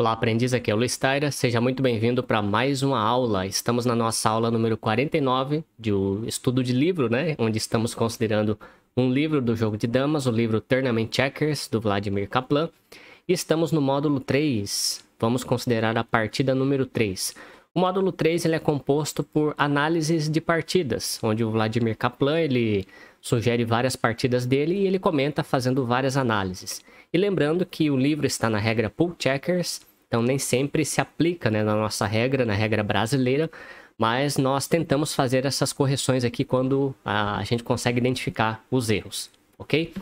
Olá, aprendiz, aqui é o Luiz Taira. Seja muito bem-vindo para mais uma aula. Estamos na nossa aula número 49 de um estudo de livro, né? Onde estamos considerando um livro do jogo de damas, o livro Tournament Checkers, do Vladimir Kaplan. E estamos no módulo 3. Vamos considerar a partida número 3. O módulo 3 ele é composto por análises de partidas, onde o Vladimir Kaplan ele sugere várias partidas dele e ele comenta fazendo várias análises. E lembrando que o livro está na regra Pool Checkers então nem sempre se aplica né, na nossa regra, na regra brasileira, mas nós tentamos fazer essas correções aqui quando a gente consegue identificar os erros, ok?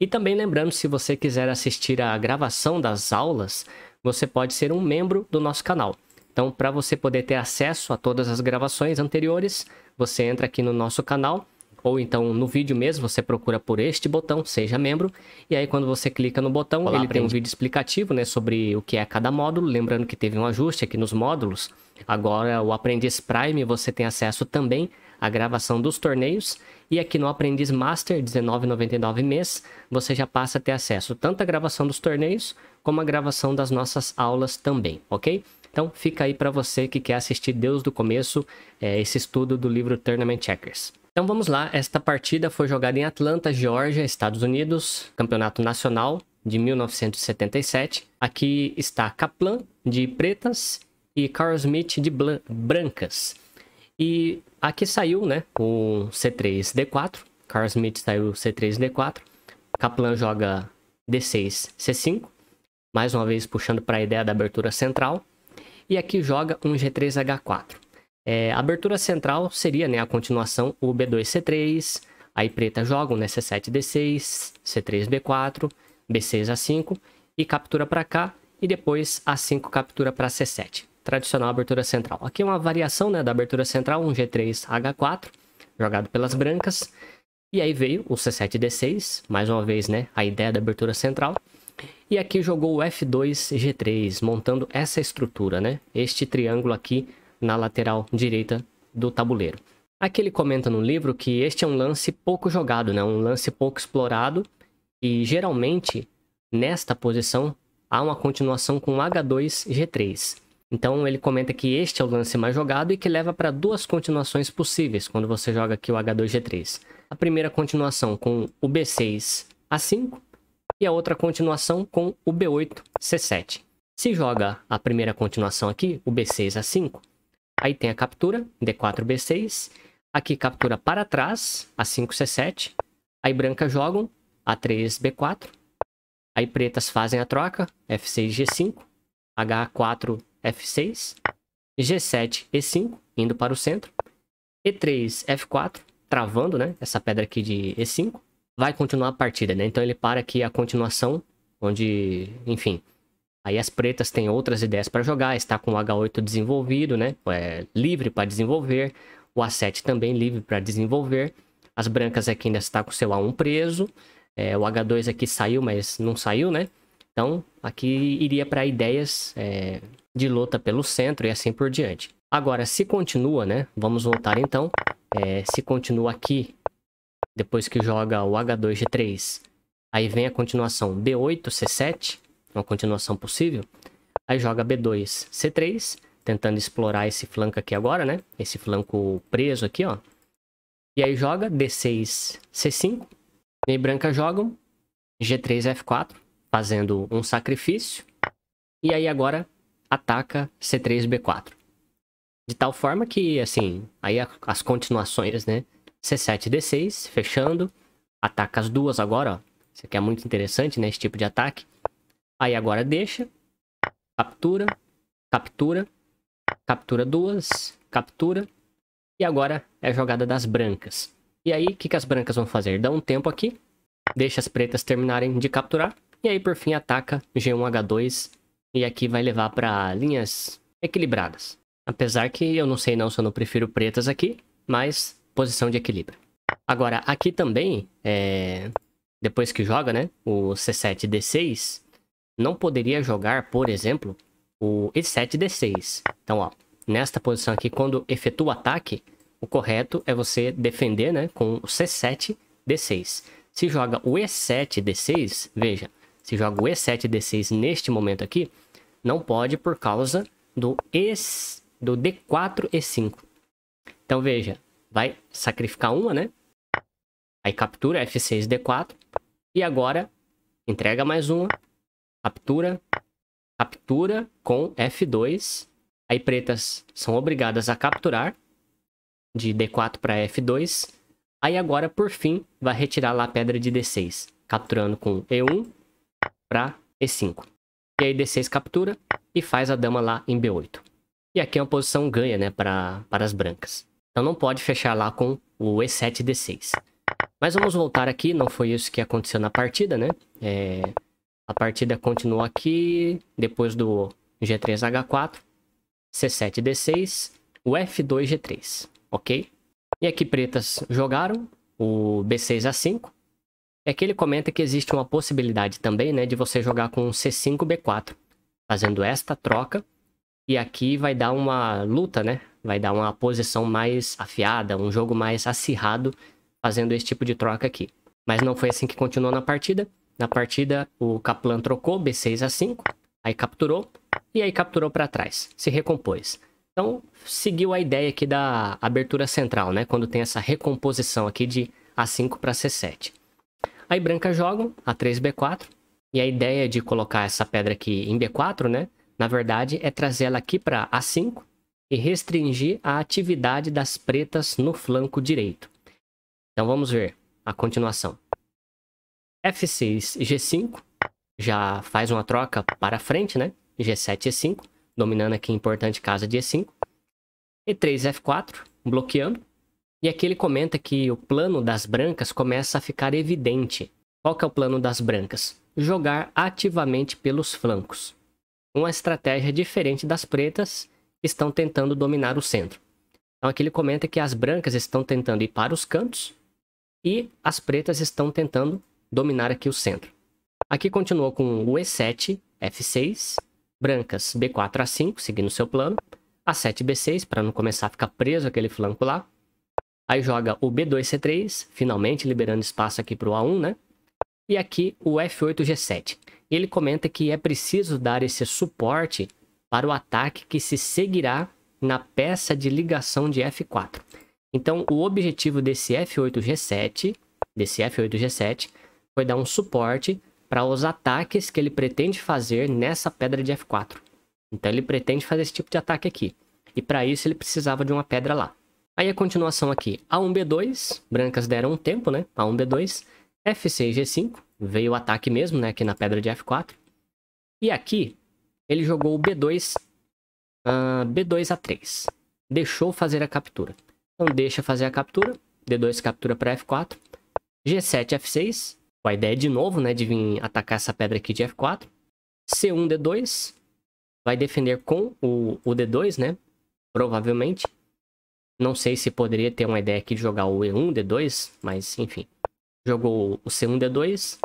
E também lembrando, se você quiser assistir a gravação das aulas, você pode ser um membro do nosso canal. Então, para você poder ter acesso a todas as gravações anteriores, você entra aqui no nosso canal ou então no vídeo mesmo você procura por este botão, seja membro, e aí quando você clica no botão, Olá, ele aprende. tem um vídeo explicativo, né, sobre o que é cada módulo, lembrando que teve um ajuste aqui nos módulos. Agora o Aprendiz Prime você tem acesso também à gravação dos torneios e aqui no Aprendiz Master 19,99 mês, você já passa a ter acesso tanto à gravação dos torneios como à gravação das nossas aulas também, OK? Então fica aí para você que quer assistir Deus do começo, é, esse estudo do livro Tournament Checkers. Então vamos lá, esta partida foi jogada em Atlanta, Georgia, Estados Unidos, campeonato nacional de 1977. Aqui está Kaplan de pretas e Carl Smith de brancas. E aqui saiu né, o C3-D4, Carl Smith saiu C3-D4, Kaplan joga D6-C5, mais uma vez puxando para a ideia da abertura central. E aqui joga um G3-H4. É, a abertura central seria né, a continuação o B2C3, aí preta joga um né, C7D6, C3B4, B6A5 e captura para cá e depois A5 captura para C7. Tradicional abertura central. Aqui é uma variação né, da abertura central, um G3H4, jogado pelas brancas. E aí veio o C7D6, mais uma vez né, a ideia da abertura central. E aqui jogou o F2G3, montando essa estrutura, né? Este triângulo aqui na lateral direita do tabuleiro. Aqui ele comenta no livro que este é um lance pouco jogado, né? um lance pouco explorado, e geralmente nesta posição há uma continuação com H2 G3. Então ele comenta que este é o lance mais jogado e que leva para duas continuações possíveis quando você joga aqui o H2 G3. A primeira continuação com o B6 A5 e a outra continuação com o B8 C7. Se joga a primeira continuação aqui, o B6 A5, Aí tem a captura, D4, B6. Aqui captura para trás, A5, C7. Aí brancas jogam, A3, B4. Aí pretas fazem a troca, F6, G5. H4, F6. G7, E5, indo para o centro. E3, F4, travando, né? Essa pedra aqui de E5. Vai continuar a partida, né? Então ele para aqui a continuação, onde, enfim, Aí as pretas têm outras ideias para jogar, está com o H8 desenvolvido, né? É, livre para desenvolver, o A7 também livre para desenvolver. As brancas aqui ainda está com o seu A1 preso, é, o H2 aqui saiu, mas não saiu, né? Então aqui iria para ideias é, de luta pelo centro e assim por diante. Agora, se continua, né? Vamos voltar então. É, se continua aqui, depois que joga o H2 G3, aí vem a continuação B8 C7 uma continuação possível. Aí joga B2, C3, tentando explorar esse flanco aqui agora, né? Esse flanco preso aqui, ó. E aí joga D6, C5. E aí branca joga G3, F4, fazendo um sacrifício. E aí agora ataca C3, B4. De tal forma que, assim, aí as continuações, né? C7, D6, fechando. Ataca as duas agora, ó. Isso aqui é muito interessante, né? Esse tipo de ataque. Aí agora deixa. Captura. Captura. Captura duas. Captura. E agora é a jogada das brancas. E aí, o que, que as brancas vão fazer? Dá um tempo aqui. Deixa as pretas terminarem de capturar. E aí, por fim, ataca G1, H2. E aqui vai levar para linhas equilibradas. Apesar que eu não sei não se eu não prefiro pretas aqui, mas posição de equilíbrio. Agora, aqui também, é... depois que joga, né, o C7 D6, não poderia jogar, por exemplo, o E7-D6. Então, ó, nesta posição aqui, quando efetua o ataque, o correto é você defender né, com o C7-D6. Se joga o E7-D6, veja, se joga o E7-D6 neste momento aqui, não pode por causa do, e, do D4-E5. Então, veja, vai sacrificar uma, né? Aí captura F6-D4 e agora entrega mais uma Captura, captura com F2. Aí pretas são obrigadas a capturar de D4 para F2. Aí agora, por fim, vai retirar lá a pedra de D6, capturando com E1 para E5. E aí D6 captura e faz a dama lá em B8. E aqui é uma posição ganha, né, para, para as brancas. Então não pode fechar lá com o E7 D6. Mas vamos voltar aqui, não foi isso que aconteceu na partida, né? É... A partida continua aqui, depois do G3H4, C7D6, o F2G3, ok? E aqui pretas jogaram o B6A5. É que ele comenta que existe uma possibilidade também, né, de você jogar com C5B4, fazendo esta troca. E aqui vai dar uma luta, né? Vai dar uma posição mais afiada, um jogo mais acirrado, fazendo esse tipo de troca aqui. Mas não foi assim que continuou na partida. Na partida, o Kaplan trocou B6 a 5, aí capturou, e aí capturou para trás, se recompôs. Então, seguiu a ideia aqui da abertura central, né? Quando tem essa recomposição aqui de A5 para C7. Aí branca joga A3, B4. E a ideia de colocar essa pedra aqui em B4, né? Na verdade, é trazer ela aqui para A5 e restringir a atividade das pretas no flanco direito. Então, vamos ver a continuação. F6 e G5, já faz uma troca para frente, né? G7 e E5, dominando aqui a importante casa de E5. E3 F4, bloqueando. E aqui ele comenta que o plano das brancas começa a ficar evidente. Qual que é o plano das brancas? Jogar ativamente pelos flancos. Uma estratégia diferente das pretas que estão tentando dominar o centro. Então aqui ele comenta que as brancas estão tentando ir para os cantos e as pretas estão tentando dominar aqui o centro. Aqui continuou com o E7, F6, brancas B4 a 5, seguindo seu plano, A7 B6 para não começar a ficar preso aquele flanco lá. Aí joga o B2 C3, finalmente liberando espaço aqui para o A1, né? E aqui o F8 G7. Ele comenta que é preciso dar esse suporte para o ataque que se seguirá na peça de ligação de F4. Então, o objetivo desse F8G7, desse F8G7, foi dar um suporte para os ataques que ele pretende fazer nessa pedra de F4. Então ele pretende fazer esse tipo de ataque aqui. E para isso ele precisava de uma pedra lá. Aí a continuação aqui, A1B2, brancas deram um tempo, né? A1B2, F6, G5, veio o ataque mesmo, né? Aqui na pedra de F4. E aqui, ele jogou o B2, uh, B2 A3. Deixou fazer a captura. Então deixa fazer a captura, D2 captura para F4, G7, F6, com a ideia de novo, né, de vir atacar essa pedra aqui de F4. C1, D2. Vai defender com o, o D2, né? Provavelmente. Não sei se poderia ter uma ideia aqui de jogar o E1, D2, mas enfim. Jogou o C1, D2.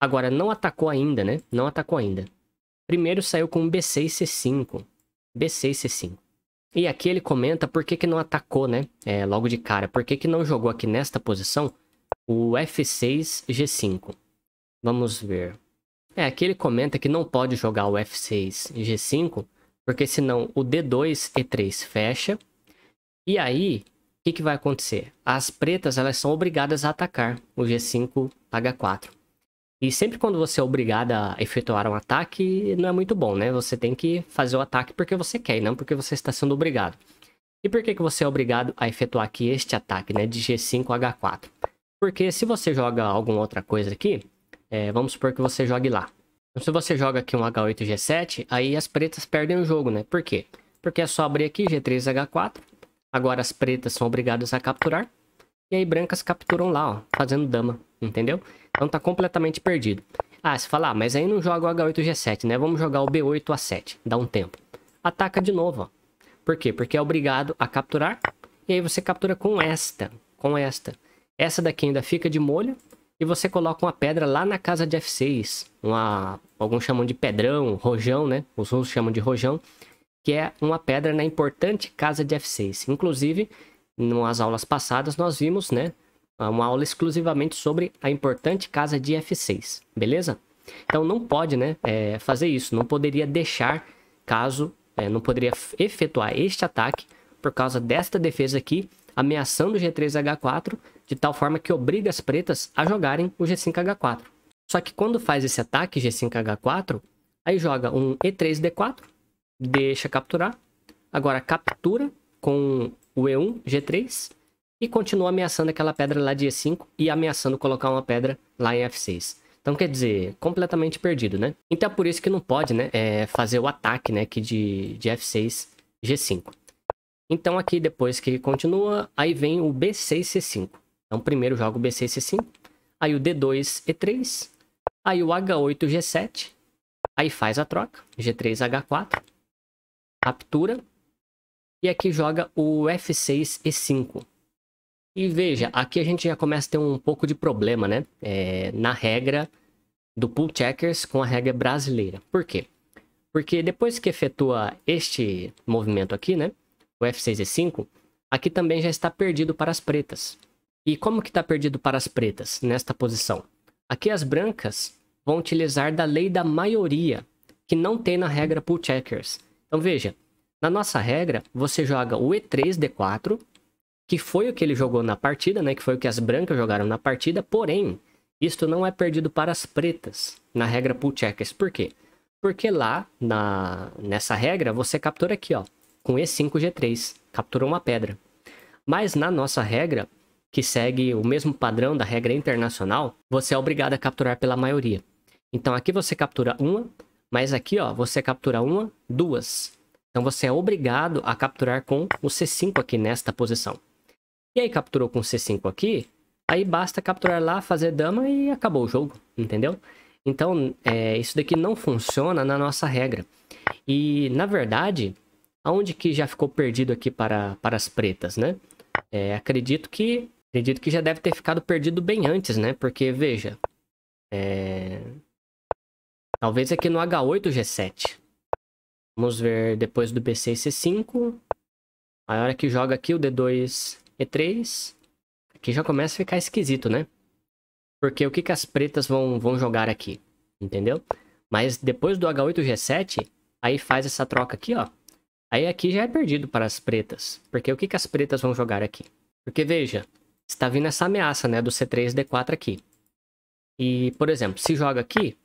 Agora, não atacou ainda, né? Não atacou ainda. Primeiro saiu com B6, C5. B6, C5. E aqui ele comenta por que, que não atacou, né? É, logo de cara. Por que, que não jogou aqui nesta posição o F6 G5. Vamos ver. É, aqui ele comenta que não pode jogar o F6 G5, porque senão o D2 E3 fecha. E aí, o que, que vai acontecer? As pretas elas são obrigadas a atacar o G5 H4. E sempre quando você é obrigada a efetuar um ataque, não é muito bom, né? Você tem que fazer o ataque porque você quer, não porque você está sendo obrigado. E por que, que você é obrigado a efetuar aqui este ataque, né? De G5 H4? Porque se você joga alguma outra coisa aqui, é, vamos supor que você jogue lá. Então, se você joga aqui um H8G7, aí as pretas perdem o jogo, né? Por quê? Porque é só abrir aqui G3H4. Agora as pretas são obrigadas a capturar. E aí brancas capturam lá, ó, fazendo dama, entendeu? Então tá completamente perdido. Ah, você fala, ah, mas aí não joga o H8G7, né? Vamos jogar o B8A7, dá um tempo. Ataca de novo, ó. Por quê? Porque é obrigado a capturar. E aí você captura com esta, com esta. Essa daqui ainda fica de molho. E você coloca uma pedra lá na casa de F6. Uma, alguns chamam de pedrão, rojão, né? Os russos chamam de rojão. Que é uma pedra na importante casa de F6. Inclusive, nas aulas passadas, nós vimos, né? Uma aula exclusivamente sobre a importante casa de F6. Beleza? Então não pode, né? É, fazer isso. Não poderia deixar caso é, não poderia efetuar este ataque por causa desta defesa aqui, ameaçando o G3H4, de tal forma que obriga as pretas a jogarem o G5H4. Só que quando faz esse ataque G5H4, aí joga um E3D4, deixa capturar, agora captura com o E1, G3, e continua ameaçando aquela pedra lá de E5 e ameaçando colocar uma pedra lá em F6. Então, quer dizer, completamente perdido, né? Então é por isso que não pode, né, é, fazer o ataque, né, aqui de, de F6, G5. Então aqui, depois que continua, aí vem o B6, C5. Então, primeiro joga o B6, C5. Aí o D2, E3. Aí o H8, G7. Aí faz a troca. G3, H4. Captura. E aqui joga o F6, E5. E veja, aqui a gente já começa a ter um pouco de problema, né? É, na regra do pool checkers com a regra brasileira. Por quê? Porque depois que efetua este movimento aqui, né? O F6 e 5, aqui também já está perdido para as pretas. E como que está perdido para as pretas nesta posição? Aqui as brancas vão utilizar da lei da maioria, que não tem na regra pool checkers. Então veja, na nossa regra, você joga o E3, D4, que foi o que ele jogou na partida, né? Que foi o que as brancas jogaram na partida, porém, isto não é perdido para as pretas na regra pool checkers. Por quê? Porque lá, na, nessa regra, você captura aqui, ó, com E5, G3, capturou uma pedra. Mas na nossa regra, que segue o mesmo padrão da regra internacional, você é obrigado a capturar pela maioria. Então aqui você captura uma, mas aqui ó, você captura uma, duas. Então você é obrigado a capturar com o C5 aqui nesta posição. E aí capturou com C5 aqui, aí basta capturar lá, fazer dama e acabou o jogo, entendeu? Então é, isso daqui não funciona na nossa regra. E na verdade, aonde que já ficou perdido aqui para, para as pretas, né? É, acredito que Acredito que já deve ter ficado perdido bem antes, né? Porque, veja. É... Talvez aqui no H8 G7. Vamos ver depois do B6 C5. A hora que joga aqui o D2 E3. Aqui já começa a ficar esquisito, né? Porque o que, que as pretas vão, vão jogar aqui? Entendeu? Mas depois do H8 G7, aí faz essa troca aqui, ó. Aí aqui já é perdido para as pretas. Porque o que, que as pretas vão jogar aqui? Porque veja, está vindo essa ameaça, né, do C3, D4 aqui. E, por exemplo, se joga aqui,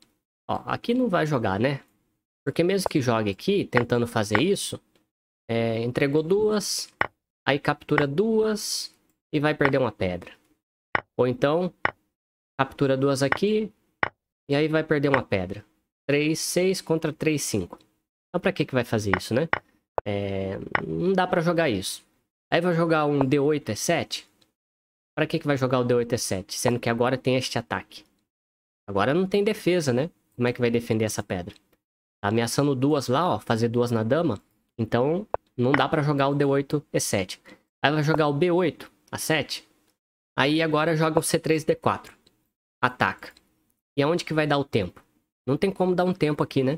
ó, aqui não vai jogar, né? Porque mesmo que jogue aqui, tentando fazer isso, é, entregou duas, aí captura duas e vai perder uma pedra. Ou então, captura duas aqui e aí vai perder uma pedra. 3, 6 contra 3, 5. Então pra que que vai fazer isso, né? É, não dá pra jogar isso. Aí vai jogar um D8, E7. Para que, que vai jogar o D8 E7? Sendo que agora tem este ataque. Agora não tem defesa, né? Como é que vai defender essa pedra? Tá ameaçando duas lá, ó. Fazer duas na dama. Então, não dá para jogar o D8 E7. Aí vai jogar o B8 A7. Aí agora joga o C3 D4. Ataca. E aonde que vai dar o tempo? Não tem como dar um tempo aqui, né?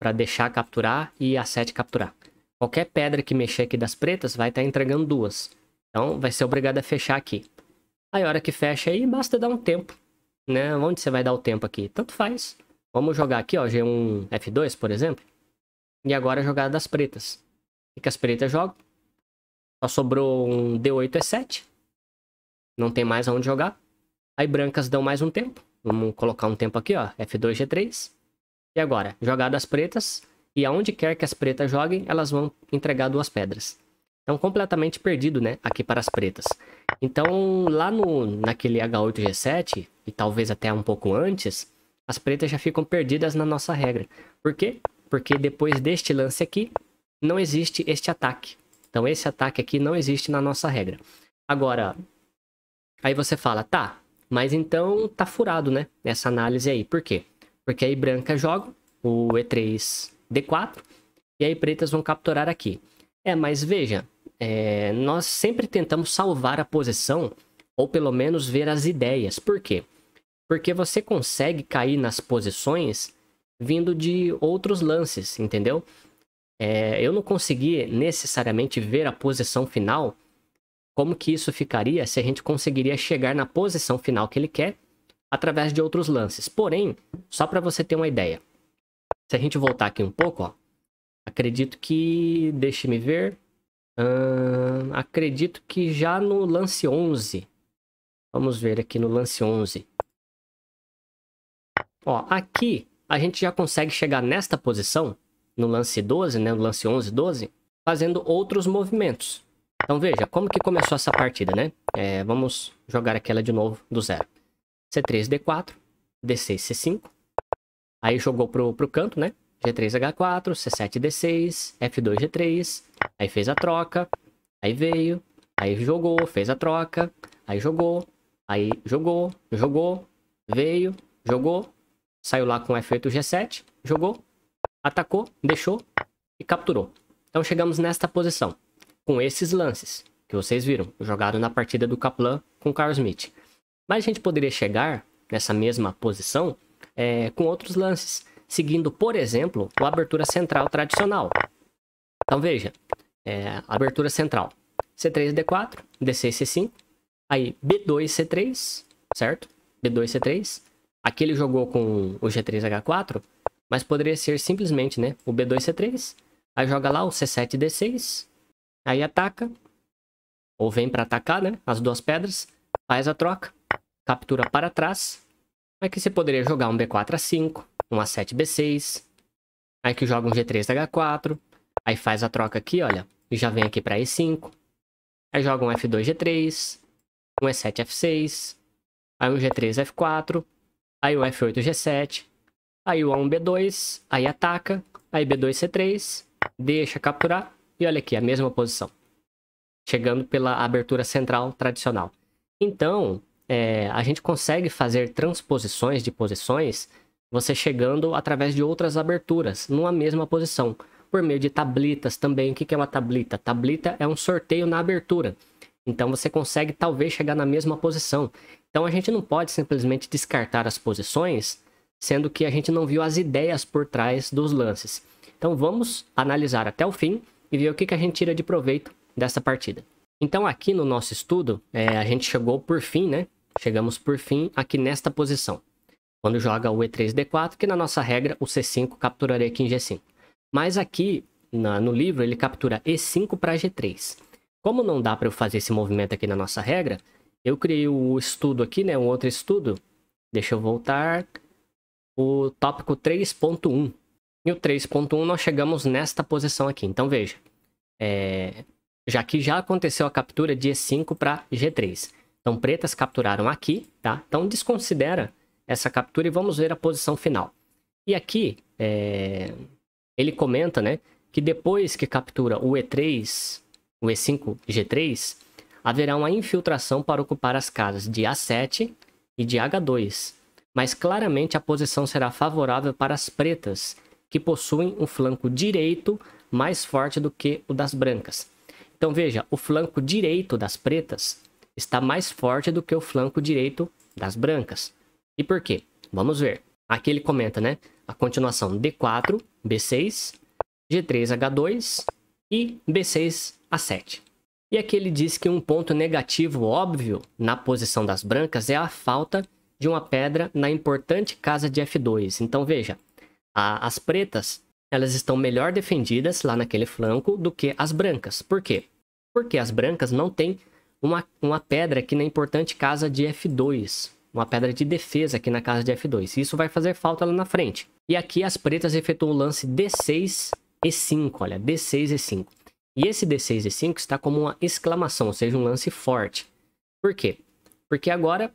Para deixar capturar e A7 capturar. Qualquer pedra que mexer aqui das pretas vai estar tá entregando duas. Então, vai ser obrigado a fechar aqui. Aí a hora que fecha aí, basta dar um tempo, né? Onde você vai dar o tempo aqui? Tanto faz. Vamos jogar aqui, ó, G1, F2, por exemplo. E agora a jogada das pretas. O que as pretas jogam? Só sobrou um D8, é E7. Não tem mais aonde jogar. Aí brancas dão mais um tempo. Vamos colocar um tempo aqui, ó, F2, G3. E agora, jogadas pretas. E aonde quer que as pretas joguem, elas vão entregar duas pedras. Então, completamente perdido, né, aqui para as pretas. Então, lá no, naquele H8G7, e talvez até um pouco antes, as pretas já ficam perdidas na nossa regra. Por quê? Porque depois deste lance aqui, não existe este ataque. Então, esse ataque aqui não existe na nossa regra. Agora, aí você fala, tá, mas então tá furado, né? Essa análise aí. Por quê? Porque aí branca joga o E3, D4, e aí pretas vão capturar aqui. É, mas veja, é, nós sempre tentamos salvar a posição ou pelo menos ver as ideias. Por quê? Porque você consegue cair nas posições vindo de outros lances, entendeu? É, eu não consegui necessariamente ver a posição final, como que isso ficaria se a gente conseguiria chegar na posição final que ele quer através de outros lances. Porém, só para você ter uma ideia, se a gente voltar aqui um pouco, ó, acredito que, deixe-me ver, Hum, acredito que já no lance 11. Vamos ver aqui no lance 11. Ó, aqui a gente já consegue chegar nesta posição, no lance 12, né? No lance 11, 12, fazendo outros movimentos. Então veja, como que começou essa partida, né? É, vamos jogar aquela de novo do zero. C3, D4, D6, C5. Aí jogou pro, pro canto, né? G3H4, C7D6, F2G3, aí fez a troca, aí veio, aí jogou, fez a troca, aí jogou, aí jogou, jogou, veio, jogou, saiu lá com F8 G7, jogou, atacou, deixou e capturou. Então chegamos nesta posição, com esses lances que vocês viram, jogado na partida do Kaplan com Carl Smith. Mas a gente poderia chegar nessa mesma posição é, com outros lances seguindo, por exemplo, a abertura central tradicional. Então veja, é, abertura central, C3, D4, D6, C5, aí B2, C3, certo? B2, C3. Aqui ele jogou com o G3, H4, mas poderia ser simplesmente, né, o B2, C3, aí joga lá o C7, D6, aí ataca, ou vem para atacar, né, as duas pedras, faz a troca, captura para trás, aqui você poderia jogar um B4 a 5, um A7 B6. Aí que joga um G3 H4. Aí faz a troca aqui, olha. E já vem aqui para E5. Aí joga um F2 G3. Um E7 F6. Aí um G3 F4. Aí o F8 G7. Aí o A1 B2. Aí ataca. Aí B2 C3. Deixa capturar. E olha aqui, a mesma posição. Chegando pela abertura central tradicional. Então, é, a gente consegue fazer transposições de posições você chegando através de outras aberturas, numa mesma posição, por meio de tablitas também. O que é uma tablita? Tablita é um sorteio na abertura. Então você consegue talvez chegar na mesma posição. Então a gente não pode simplesmente descartar as posições, sendo que a gente não viu as ideias por trás dos lances. Então vamos analisar até o fim e ver o que, a gente tira de proveito dessa partida. Então aqui no nosso estudo, é, a gente chegou por fim, né? Chegamos por fim aqui nesta posição. Quando joga o E3, D4, que na nossa regra o C5 capturaria aqui em G5. Mas aqui, na, no livro, ele captura E5 para G3. Como não dá para eu fazer esse movimento aqui na nossa regra, eu criei o um estudo aqui, né? Um outro estudo. Deixa eu voltar. O tópico 3.1. E o 3.1 nós chegamos nesta posição aqui. Então veja. É... Já que já aconteceu a captura de E5 para G3. Então pretas capturaram aqui, tá? Então desconsidera essa captura e vamos ver a posição final. E aqui é, ele comenta né, que depois que captura o E3, o E5 G3, haverá uma infiltração para ocupar as casas de A7 e de H2, mas claramente a posição será favorável para as pretas, que possuem um flanco direito mais forte do que o das brancas. Então veja, o flanco direito das pretas está mais forte do que o flanco direito das brancas. E por quê? Vamos ver. Aqui ele comenta, né? A continuação D4, B6, G3, H2 e B6, A7. E aqui ele diz que um ponto negativo óbvio na posição das brancas é a falta de uma pedra na importante casa de F2. Então veja, a, as pretas elas estão melhor defendidas lá naquele flanco do que as brancas. Por quê? Porque as brancas não têm uma, uma pedra aqui na importante casa de F2 uma pedra de defesa aqui na casa de F2. Isso vai fazer falta lá na frente. E aqui as pretas efetuam o lance D6 e 5, olha, D6 e 5. E esse D6 e 5 está como uma exclamação, ou seja, um lance forte. Por quê? Porque agora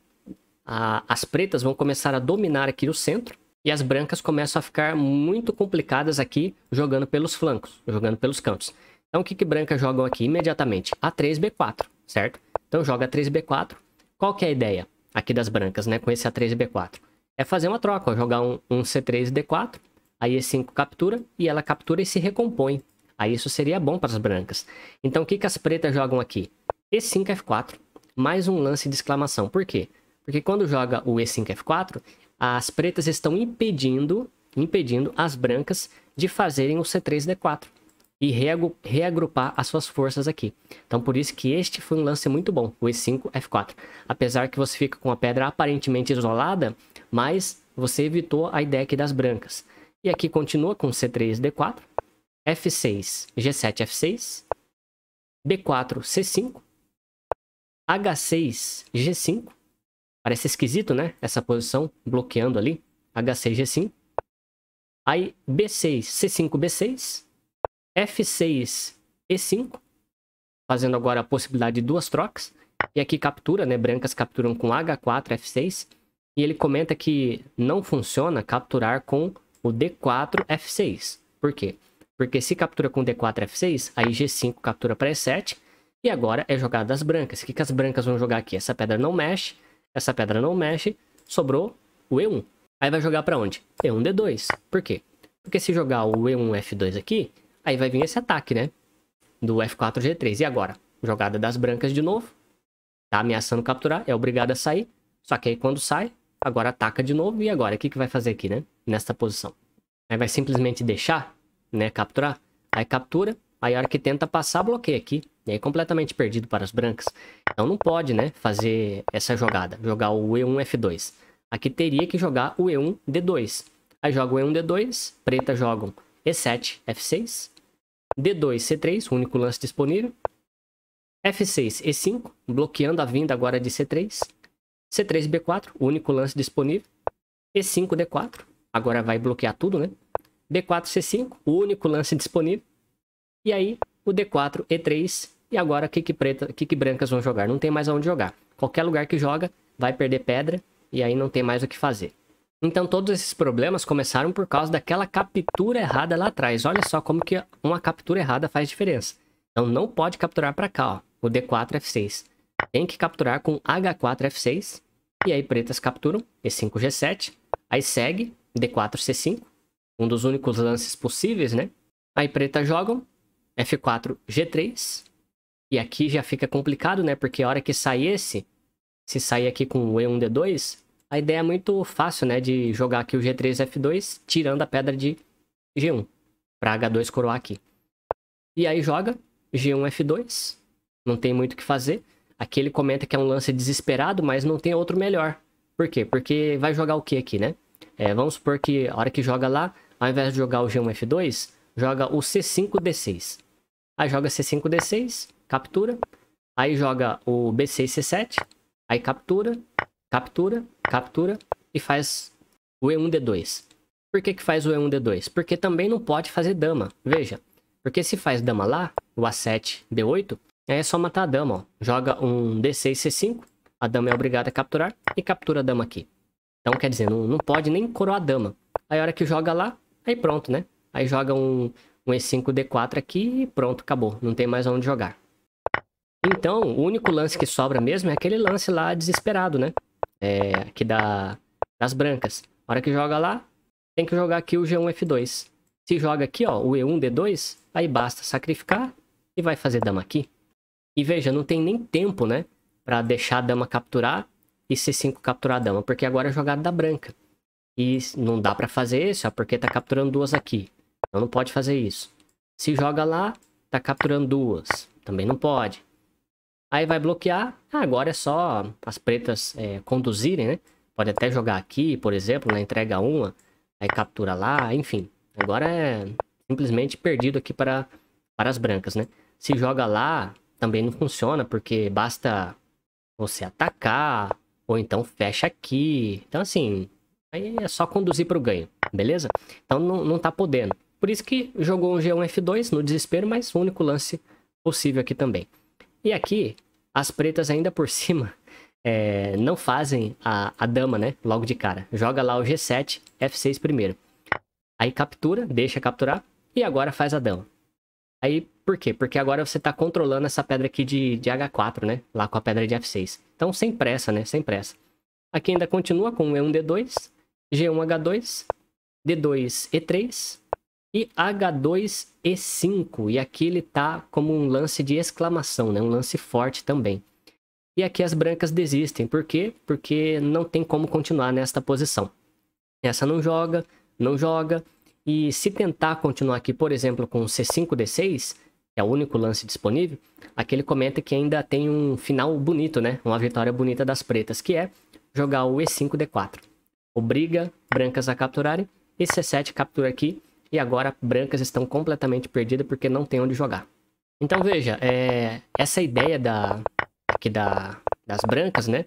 a, as pretas vão começar a dominar aqui o centro e as brancas começam a ficar muito complicadas aqui jogando pelos flancos, jogando pelos cantos. Então o que que brancas jogam aqui imediatamente? A3, B4, certo? Então joga a 3, B4. Qual que é a ideia? aqui das brancas, né? Com esse A3 e B4. É fazer uma troca, ó, jogar um, um C3 e D4, aí E5 captura, e ela captura e se recompõe. Aí isso seria bom para as brancas. Então o que, que as pretas jogam aqui? E5, F4, mais um lance de exclamação. Por quê? Porque quando joga o E5, F4, as pretas estão impedindo, impedindo as brancas de fazerem o C3, D4 e reagrupar as suas forças aqui. Então por isso que este foi um lance muito bom, o E5, F4. Apesar que você fica com a pedra aparentemente isolada, mas você evitou a ideia aqui das brancas. E aqui continua com C3, D4, F6, G7, F6, B4, C5, H6, G5. Parece esquisito, né? Essa posição bloqueando ali. H6, G5. Aí B6, C5, B6. F6, E5, fazendo agora a possibilidade de duas trocas. E aqui captura, né? Brancas capturam com H4, F6. E ele comenta que não funciona capturar com o D4, F6. Por quê? Porque se captura com D4, F6, aí G5 captura para E7. E agora é jogada das brancas. O que, que as brancas vão jogar aqui? Essa pedra não mexe, essa pedra não mexe, sobrou o E1. Aí vai jogar para onde? E1, D2. Por quê? Porque se jogar o E1, F2 aqui, Aí vai vir esse ataque, né? Do F4, G3. E agora? Jogada das brancas de novo. Tá ameaçando capturar, é obrigado a sair. Só que aí quando sai, agora ataca de novo. E agora? O que, que vai fazer aqui, né? Nesta posição. Aí vai simplesmente deixar, né? Capturar. Aí captura. Aí a hora que tenta passar, bloqueia aqui. E aí completamente perdido para as brancas. Então não pode, né? Fazer essa jogada. Jogar o E1, F2. Aqui teria que jogar o E1, D2. Aí joga o E1, D2. Preta jogam E7, F6. D2, C3, único lance disponível. F6, E5, bloqueando a vinda agora de C3. C3, B4, único lance disponível. E5, D4, agora vai bloquear tudo, né? B4, C5, único lance disponível. E aí, o D4, E3, e agora que preta, que brancas vão jogar. Não tem mais aonde jogar. Qualquer lugar que joga, vai perder pedra, e aí não tem mais o que fazer. Então todos esses problemas começaram por causa daquela captura errada lá atrás. Olha só como que uma captura errada faz diferença. Então não pode capturar para cá, ó, o D4F6. Tem que capturar com H4F6. E aí pretas capturam E5G7. Aí segue D4C5. Um dos únicos lances possíveis, né? Aí pretas jogam F4G3. E aqui já fica complicado, né? Porque a hora que sai esse, se sair aqui com E1D2, a ideia é muito fácil, né? De jogar aqui o G3F2, tirando a pedra de G1. Pra H2 coroar aqui. E aí joga G1F2. Não tem muito o que fazer. Aqui ele comenta que é um lance desesperado, mas não tem outro melhor. Por quê? Porque vai jogar o que aqui, né? É, vamos supor que a hora que joga lá, ao invés de jogar o G1F2, joga o C5D6. Aí joga C5D6, captura. Aí joga o B6C7, aí captura. Captura, captura e faz o E1D2. Por que, que faz o E1D2? Porque também não pode fazer dama. Veja, porque se faz dama lá, o A7, D8, aí é só matar a dama. Ó. Joga um D6, C5, a dama é obrigada a capturar e captura a dama aqui. Então, quer dizer, não, não pode nem coroar a dama. Aí a hora que joga lá, aí pronto, né? Aí joga um, um E5, D4 aqui e pronto, acabou. Não tem mais onde jogar. Então, o único lance que sobra mesmo é aquele lance lá desesperado, né? é, aqui da, das brancas. Na hora que joga lá, tem que jogar aqui o G1, F2. Se joga aqui, ó, o E1, D2, aí basta sacrificar e vai fazer dama aqui. E veja, não tem nem tempo, né, para deixar a dama capturar e C5 capturar a dama, porque agora é jogada da branca. E não dá para fazer isso, ó, é porque tá capturando duas aqui. Então não pode fazer isso. Se joga lá, tá capturando duas. Também não pode. Aí vai bloquear. Ah, agora é só as pretas é, conduzirem, né? Pode até jogar aqui, por exemplo, na entrega uma, aí captura lá, enfim. Agora é simplesmente perdido aqui para, para as brancas, né? Se joga lá, também não funciona, porque basta você atacar, ou então fecha aqui. Então, assim, aí é só conduzir para o ganho, beleza? Então não, não tá podendo. Por isso que jogou um G1 F2 no desespero, mas o único lance possível aqui também. E aqui, as pretas ainda por cima é, não fazem a, a dama, né? Logo de cara. Joga lá o G7, F6 primeiro. Aí captura, deixa capturar. E agora faz a dama. Aí, por quê? Porque agora você tá controlando essa pedra aqui de, de H4, né? Lá com a pedra de F6. Então, sem pressa, né? Sem pressa. Aqui ainda continua com E1, D2, G1, H2, D2, E3, e H2E5, e aqui ele tá como um lance de exclamação, né? um lance forte também. E aqui as brancas desistem, por quê? Porque não tem como continuar nesta posição. Essa não joga, não joga, e se tentar continuar aqui, por exemplo, com C5, D6, é o único lance disponível, aqui ele comenta que ainda tem um final bonito, né? Uma vitória bonita das pretas, que é jogar o E5, D4. Obriga brancas a capturarem, e C7 captura aqui, e agora brancas estão completamente perdidas porque não tem onde jogar. Então veja, é, essa ideia da, aqui da, das brancas, né?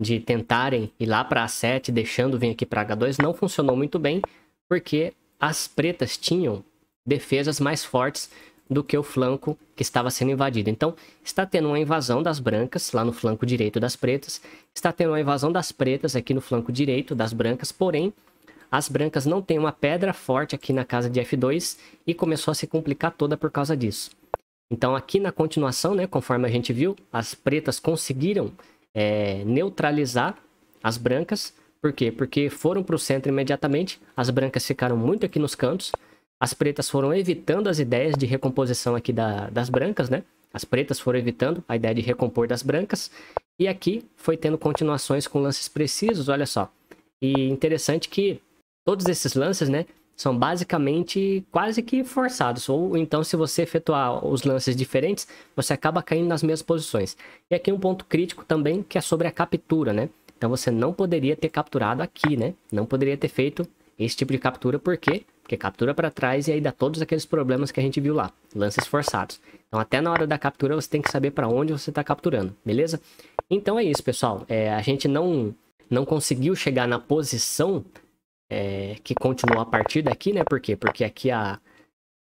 De tentarem ir lá para A7 deixando vir aqui para H2 não funcionou muito bem porque as pretas tinham defesas mais fortes do que o flanco que estava sendo invadido. Então, está tendo uma invasão das brancas lá no flanco direito das pretas, está tendo uma invasão das pretas aqui no flanco direito das brancas, porém, as brancas não têm uma pedra forte aqui na casa de F2 e começou a se complicar toda por causa disso. Então aqui na continuação, né, conforme a gente viu, as pretas conseguiram é, neutralizar as brancas. Por quê? Porque foram para o centro imediatamente, as brancas ficaram muito aqui nos cantos, as pretas foram evitando as ideias de recomposição aqui da, das brancas, né? As pretas foram evitando a ideia de recompor das brancas. E aqui foi tendo continuações com lances precisos, olha só. E interessante que todos esses lances, né? São basicamente quase que forçados. Ou então, se você efetuar os lances diferentes, você acaba caindo nas mesmas posições. E aqui um ponto crítico também, que é sobre a captura, né? Então você não poderia ter capturado aqui, né? Não poderia ter feito esse tipo de captura, por quê? Porque captura para trás e aí dá todos aqueles problemas que a gente viu lá, lances forçados. Então até na hora da captura você tem que saber para onde você está capturando, beleza? Então é isso, pessoal. É, a gente não, não conseguiu chegar na posição é, que continuou a partir daqui, né? Por quê? Porque aqui a,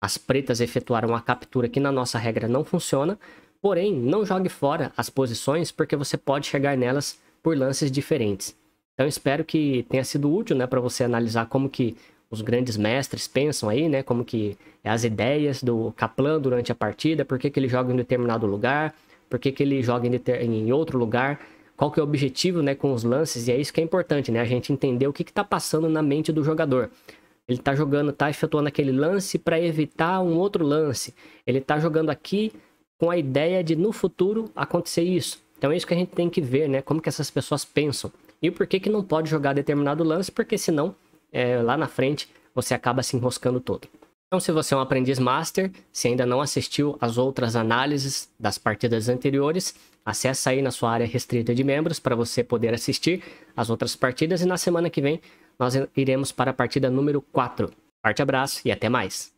as pretas efetuaram a captura que na nossa regra não funciona. Porém, não jogue fora as posições porque você pode chegar nelas por lances diferentes. Então espero que tenha sido útil, né, para você analisar como que os grandes mestres pensam aí, né, como que é as ideias do Kaplan durante a partida, por que, que ele joga em determinado lugar, por que, que ele joga em, em outro lugar qual que é o objetivo né, com os lances, e é isso que é importante, né? A gente entender o que está passando na mente do jogador. Ele está jogando, está efetuando aquele lance para evitar um outro lance. Ele está jogando aqui com a ideia de no futuro acontecer isso. Então é isso que a gente tem que ver, né? Como que essas pessoas pensam. E por que, que não pode jogar determinado lance, porque senão, é, lá na frente, você acaba se enroscando todo. Então, se você é um aprendiz master, se ainda não assistiu às outras análises das partidas anteriores, Acesse aí na sua área restrita de membros para você poder assistir as outras partidas e na semana que vem nós iremos para a partida número 4. Forte abraço e até mais!